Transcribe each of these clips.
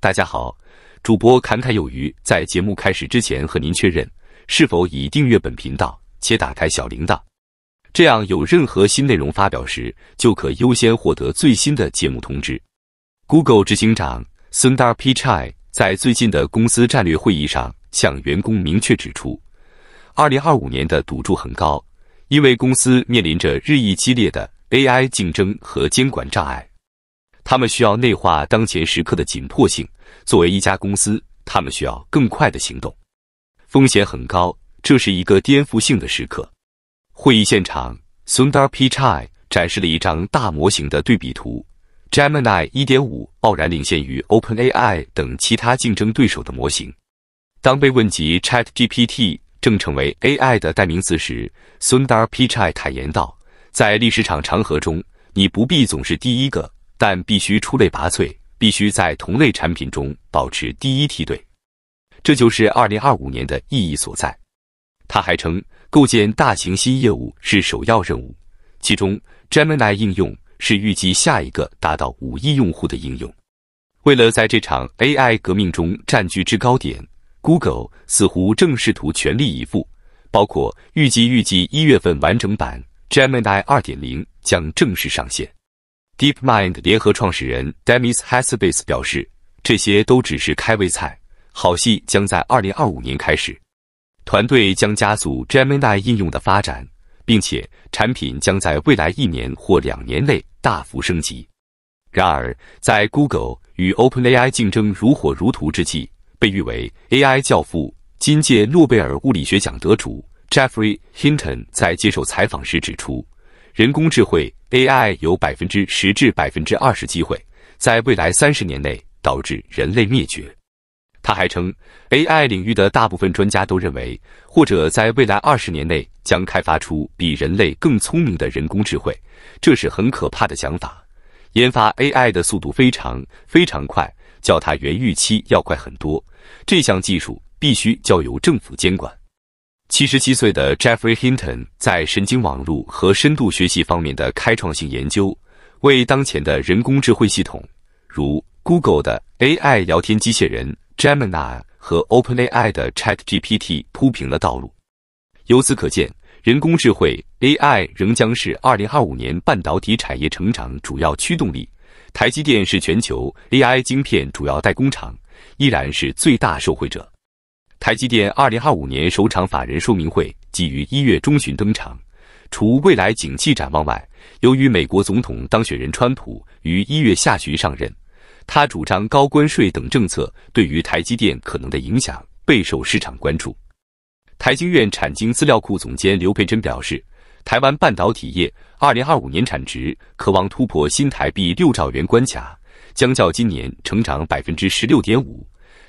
大家好，主播侃侃有余。在节目开始之前，和您确认是否已订阅本频道且打开小铃铛，这样有任何新内容发表时，就可优先获得最新的节目通知。Google 执行长 Sundar Pichai 在最近的公司战略会议上，向员工明确指出，二零二五年的赌注很高，因为公司面临着日益激烈的 AI 竞争和监管障碍。他们需要内化当前时刻的紧迫性。作为一家公司，他们需要更快的行动。风险很高，这是一个颠覆性的时刻。会议现场，Sundar Pichai 展示了一张大模型的对比图，Gemini 一点五傲然领先于 OpenAI 等其他竞争对手的模型。当被问及 ChatGPT 正成为 AI 的代名词时，Sundar Pichai 坦言道：“在历史场长河中，你不必总是第一个。”但必须出类拔萃，必须在同类产品中保持第一梯队，这就是二零二五年的意义所在。他还称，构建大型新业务是首要任务，其中 Gemini 应用是预计下一个达到五亿用户的应用。为了在这场 AI 革命中占据制高点，Google 似乎正试图全力以赴，包括预计预计一月份完整版 Gemini 二点零将正式上线。DeepMind 联合创始人 Demis Hassabis 表示，这些都只是开胃菜，好戏将在二零二五年开始。团队将加速 Gemini 应用的发展，并且产品将在未来一年或两年内大幅升级。然而，在 Google 与 OpenAI 竞争如火如荼之际，被誉为 AI 教父、今届诺贝尔物理学奖得主 Jeffrey Hinton 在接受采访时指出。人工智慧 AI 有百分之十至百分之二十机会，在未来三十年内导致人类灭绝。他还称，AI 领域的大部分专家都认为，或者在未来二十年内将开发出比人类更聪明的人工智慧，这是很可怕的想法。研发 AI 的速度非常非常快，较它原预期要快很多。这项技术必须交由政府监管。七十七岁的 j e f f r e y Hinton 在神经网络和深度学习方面的开创性研究，为当前的人工智慧系统，如 Google 的 AI 聊天机器人 Gemini 和 OpenAI 的 ChatGPT 铺平了道路。由此可见，人工智慧 AI 仍将是二零二五年半导体产业成长主要驱动力。台积电是全球 AI 芯片主要代工厂，依然是最大受惠者。台积电2025年首场法人说明会即于一月中旬登场，除未来景气展望外，由于美国总统当选人川普于一月下旬上任，他主张高关税等政策对于台积电可能的影响备受市场关注。台经院产经资料库总监刘培珍表示，台湾半导体业2025年产值渴望突破新台币六兆元关卡，将较今年成长百分之十六点五。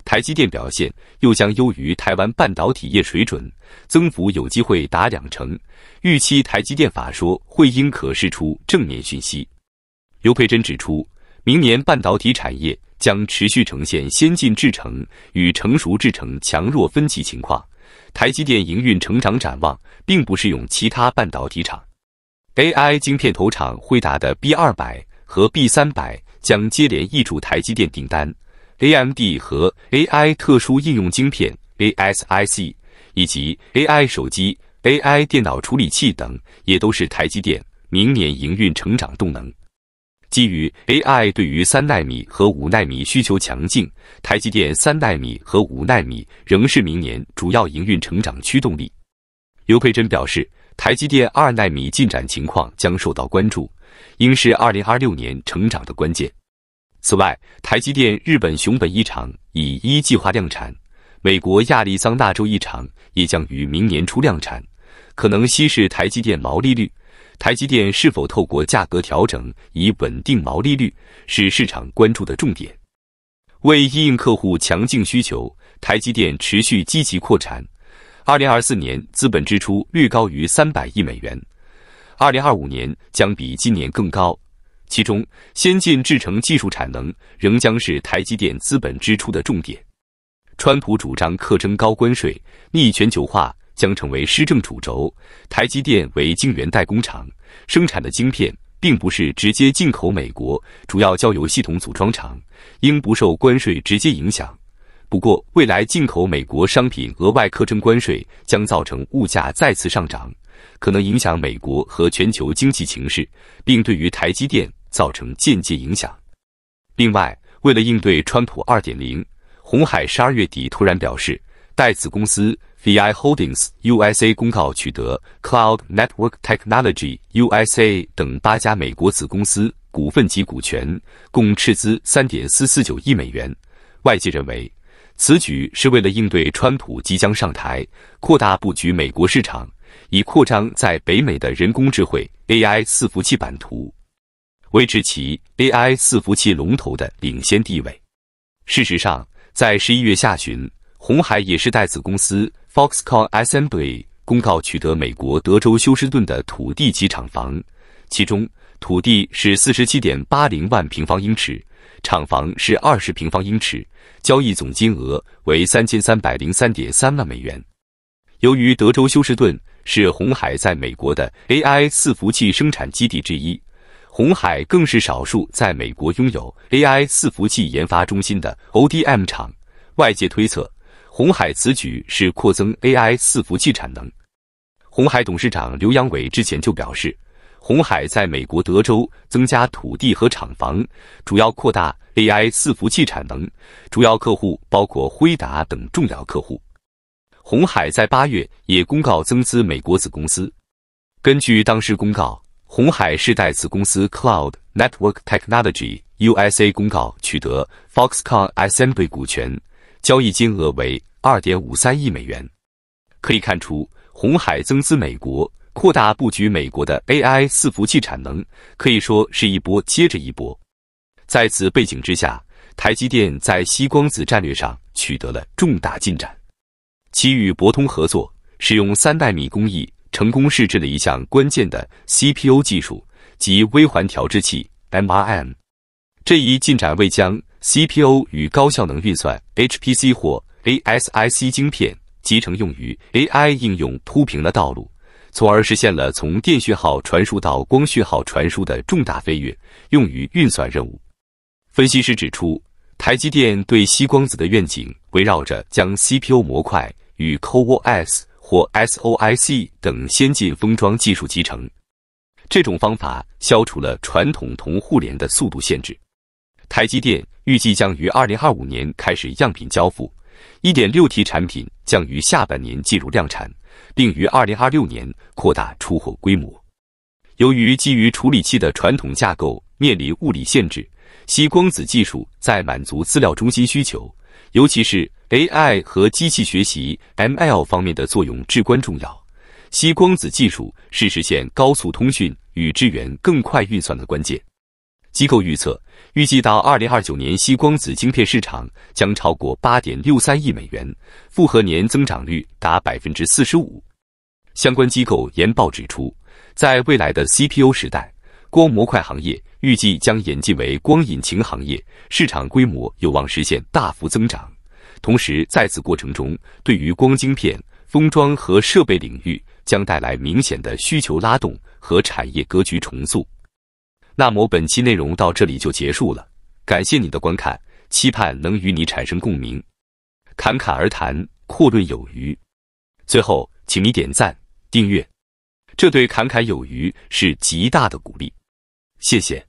台积电表现又将优于台湾半导体业水准，增幅有机会达两成。预期台积电法说会因可释出正面讯息。刘培珍指出，明年半导体产业将持续呈现先进制程与成熟制程强弱分歧情况。台积电营运成长展望并不适用其他半导体厂。AI 晶片投厂辉达的 B 二百和 B 三百将接连溢出台积电订单。AMD 和 AI 特殊应用晶片 ASIC 以及 AI 手机、AI 电脑处理器等，也都是台积电明年营运成长动能。基于 AI 对于三纳米和五纳米需求强劲，台积电三纳米和五纳米仍是明年主要营运成长驱动力。刘佩珍表示，台积电二纳米进展情况将受到关注，应是二零二六年成长的关键。此外，台积电日本熊本一厂已一计划量产，美国亚利桑那州一厂也将于明年初量产，可能稀释台积电毛利率。台积电是否透过价格调整以稳定毛利率，是市场关注的重点。为应应客户强劲需求，台积电持续积极扩产。二零二四年资本支出略高于三百亿美元，二零二五年将比今年更高。其中，先进制程技术产能仍将是台积电资本支出的重点。川普主张课征高关税、逆全球化将成为施政主轴。台积电为晶圆代工厂生产的晶片，并不是直接进口美国，主要交由系统组装厂，应不受关税直接影响。不过，未来进口美国商品额外课征关税，将造成物价再次上涨，可能影响美国和全球经济形势，并对于台积电。造成间接影响。另外，为了应对“川普二点零”，红海十二月底突然表示，代子公司 VI Holdings USA 公告取得 Cloud Network Technology USA 等八家美国子公司股份及股权，共斥资三点四四九亿美元。外界认为，此举是为了应对川普即将上台，扩大布局美国市场，以扩张在北美的人工智慧 AI 四服器版图。维持其 AI 伺服器龙头的领先地位。事实上，在十一月下旬，红海也是代子公司 Foxconn Assembly 公告取得美国德州休斯顿的土地及厂房，其中土地是四十七点八零万平方英尺，厂房是二十平方英尺，交易总金额为三千三百零三点三万美元。由于德州休斯顿是红海在美国的 AI 伺服器生产基地之一。红海更是少数在美国拥有 AI 伺服器研发中心的 ODM 厂。外界推测，红海此举是扩增 AI 伺服器产能。红海董事长刘扬伟之前就表示，红海在美国德州增加土地和厂房，主要扩大 AI 伺服器产能，主要客户包括辉达等重要客户。红海在八月也公告增资美国子公司，根据当时公告。红海是代子公司 Cloud Network Technology U.S.A. 公告取得 Foxconn Assembly 股权，交易金额为二点五三亿美元。可以看出，红海增资美国，扩大布局美国的 AI 四服务器产能，可以说是一波接着一波。在此背景之下，台积电在西光子战略上取得了重大进展，其与博通合作，使用三代米工艺。成功试制了一项关键的 CPO 技术及微环调制器 m r m 这一进展为将 CPO 与高效能运算 HPC 或 ASIC 晶片集成用于 AI 应用铺平了道路，从而实现了从电讯号传输到光讯号传输的重大飞跃，用于运算任务。分析师指出，台积电对西光子的愿景围绕着将 CPO 模块与 CoWoS。或 SOI C 等先进封装技术集成，这种方法消除了传统铜互联的速度限制。台积电预计将于二零二五年开始样品交付，一点六 T 产品将于下半年进入量产，并于二零二六年扩大出货规模。由于基于处理器的传统架构面临物理限制，硅光子技术在满足资料中心需求，尤其是。AI 和机器学习 （ML） 方面的作用至关重要。吸光子技术是实现高速通讯与支援更快运算的关键。机构预测，预计到2029年，吸光子晶片市场将超过8.63亿美元，复合年增长率达45%。相关机构研报指出，在未来的 CPU 时代，光模块行业预计将演进为光引擎行业，市场规模有望实现大幅增长。同时，在此过程中，对于光晶片封装和设备领域将带来明显的需求拉动和产业格局重塑。那么，本期内容到这里就结束了，感谢你的观看，期盼能与你产生共鸣。侃侃而谈，阔论有余。最后，请你点赞、订阅，这对侃侃有余是极大的鼓励。谢谢。